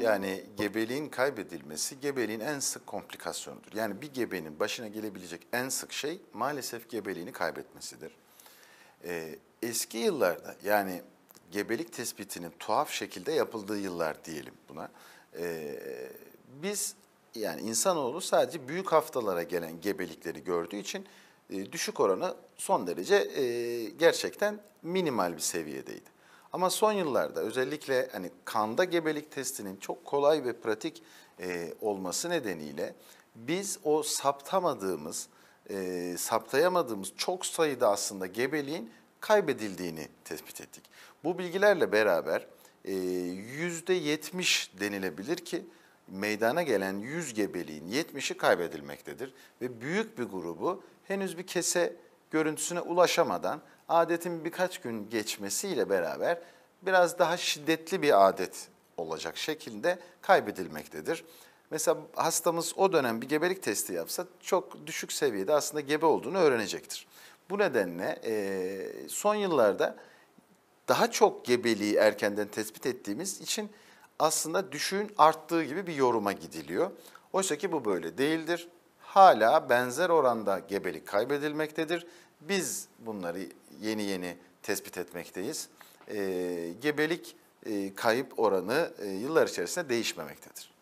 Yani gebeliğin kaybedilmesi gebeliğin en sık komplikasyonudur. Yani bir gebenin başına gelebilecek en sık şey maalesef gebeliğini kaybetmesidir. Ee, eski yıllarda yani gebelik tespitinin tuhaf şekilde yapıldığı yıllar diyelim buna. Ee, biz yani insanoğlu sadece büyük haftalara gelen gebelikleri gördüğü için e, düşük oranı son derece e, gerçekten minimal bir seviyedeydi. Ama son yıllarda özellikle hani kanda gebelik testinin çok kolay ve pratik e, olması nedeniyle biz o saptamadığımız, e, saptayamadığımız çok sayıda aslında gebeliğin kaybedildiğini tespit ettik. Bu bilgilerle beraber e, yüzde yetmiş denilebilir ki meydana gelen 100 gebeliğin 70'i kaybedilmektedir ve büyük bir grubu henüz bir kese görüntüsüne ulaşamadan adetin birkaç gün geçmesiyle beraber biraz daha şiddetli bir adet olacak şekilde kaybedilmektedir. Mesela hastamız o dönem bir gebelik testi yapsa çok düşük seviyede aslında gebe olduğunu öğrenecektir. Bu nedenle e, son yıllarda daha çok gebeliği erkenden tespit ettiğimiz için aslında düşüğün arttığı gibi bir yoruma gidiliyor. Oysa ki bu böyle değildir hala benzer oranda gebelik kaybedilmektedir. Biz bunları yeni yeni tespit etmekteyiz. E, gebelik e, kayıp oranı e, yıllar içerisinde değişmemektedir.